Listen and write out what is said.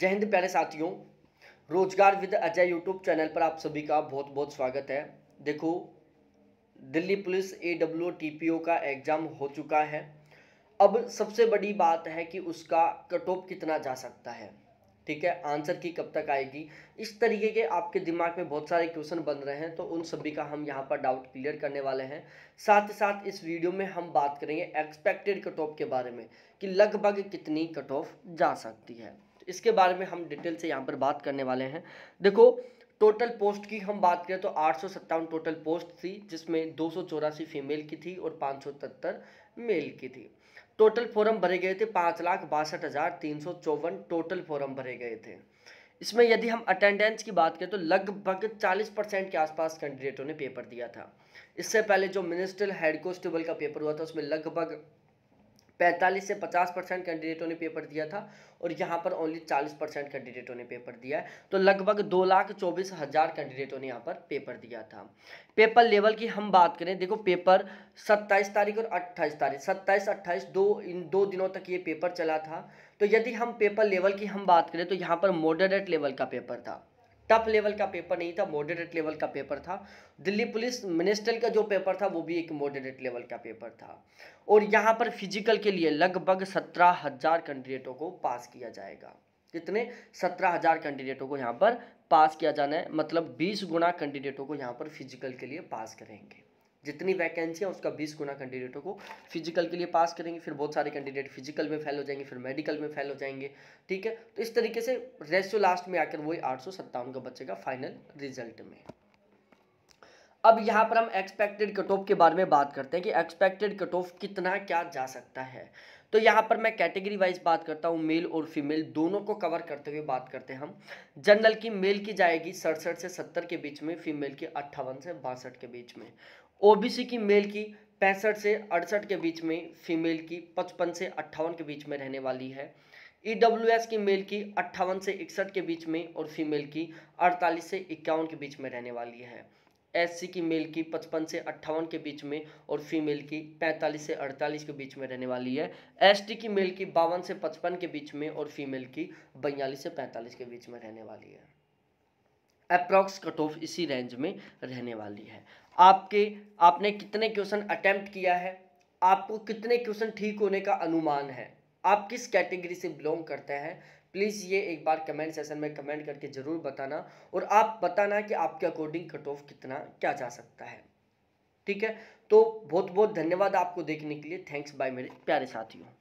जय हिंद प्यारे साथियों रोजगार विद अजय यूट्यूब चैनल पर आप सभी का बहुत बहुत स्वागत है देखो Delhi police A W T P O का एग्ज़ाम हो चुका है अब सबसे बड़ी बात है कि उसका कट ऑफ कितना जा सकता है ठीक है आंसर की कब तक आएगी इस तरीके के आपके दिमाग में बहुत सारे क्वेश्चन बन रहे हैं तो उन सभी का हम यहाँ पर डाउट क्लियर करने वाले हैं साथ ही साथ इस वीडियो में हम बात करेंगे एक्सपेक्टेड कट ऑफ के बारे में कि लगभग कितनी कट ऑफ जा सकती है इसके बारे में हम डिटेल से यहाँ पर बात करने वाले हैं देखो टोटल पोस्ट की हम बात करें तो आठ टोटल पोस्ट थी जिसमें दो फीमेल की थी और पाँच मेल की थी टोटल फॉर्म भरे गए थे पाँच लाख बासठ हज़ार तीन सौ चौवन टोटल फॉर्म भरे गए थे इसमें यदि हम अटेंडेंस की बात करें तो लगभग चालीस परसेंट के आसपास कैंडिडेटों ने पेपर दिया था इससे पहले जो मिनिस्टर हेड कॉन्स्टेबल का पेपर हुआ था उसमें लगभग पैंतालीस से पचास परसेंट कैंडिडेटों ने पेपर दिया था और यहाँ पर ओनली चालीस परसेंट कैंडिडेटों ने पेपर दिया है तो लगभग दो लाख चौबीस हज़ार कैंडिडेटों ने यहाँ पर पेपर दिया था पेपर लेवल की हम बात करें देखो पेपर सत्ताईस तारीख और अट्ठाईस तारीख सत्ताईस अट्ठाईस दो इन दो दिनों तक ये पेपर चला था तो यदि हम पेपर लेवल की हम बात करें तो यहाँ पर मॉडरेट लेवल का पेपर था टफ लेवल का पेपर नहीं था मॉडरेट लेवल का पेपर था दिल्ली पुलिस मिनिस्टर का जो पेपर था वो भी एक मॉडरेट लेवल का पेपर था और यहाँ पर फिजिकल के लिए लगभग सत्रह हज़ार कैंडिडेटों को पास किया जाएगा कितने सत्रह हज़ार कैंडिडेटों को यहाँ पर पास किया जाना है मतलब बीस गुना कैंडिडेटों को यहाँ पर फिजिकल के लिए पास करेंगे जितनी वैकेंसी है उसका बीस गुना कैंडिडेटों को फिजिकल के लिए पास करेंगे फिर बहुत सारे कैंडिडेट फिजिकल में फेल हो जाएंगे फिर मेडिकल में फेल हो जाएंगे ठीक है तो इस तरीके से रेशियो लास्ट में आकर वही आठ सौ सत्तावन का बचेगा फाइनल रिजल्ट में अब यहाँ पर हम एक्सपेक्टेड कट ऑफ के बारे में बात करते हैं कि एक्सपेक्टेड कट ऑफ कितना क्या जा सकता है तो यहाँ पर मैं कैटेगरी वाइज बात करता हूँ मेल और फीमेल दोनों को कवर करते हुए बात करते हैं हम जनरल की मेल की जाएगी सड़सठ से सत्तर के बीच में फीमेल की अट्ठावन से बासठ के बीच में ओबीसी की मेल की पैंसठ से अड़सठ के बीच में फीमेल की पचपन से अट्ठावन के बीच में रहने वाली है ई e की मेल की अट्ठावन से इकसठ के बीच में और फीमेल की अड़तालीस से इक्यावन के बीच में रहने वाली है एस की मेल की पचपन से अट्ठावन के बीच में और फीमेल की पैंतालीस से अड़तालीस के बीच में रहने वाली है एस की मेल की बावन से पचपन के बीच में और फीमेल की बयालीस से पैंतालीस के बीच में रहने वाली है अप्रॉक्स कट ऑफ इसी रेंज में रहने वाली है आपके आपने कितने क्वेश्चन अटैम्प्ट किया है आपको कितने क्वेश्चन ठीक होने का अनुमान है आप किस कैटेगरी से बिलोंग करते हैं प्लीज़ ये एक बार कमेंट सेशन में कमेंट करके ज़रूर बताना और आप बताना कि आपके अकॉर्डिंग कट ऑफ कितना क्या जा सकता है ठीक है तो बहुत बहुत धन्यवाद आपको देखने के लिए थैंक्स बाय मेरे प्यारे साथियों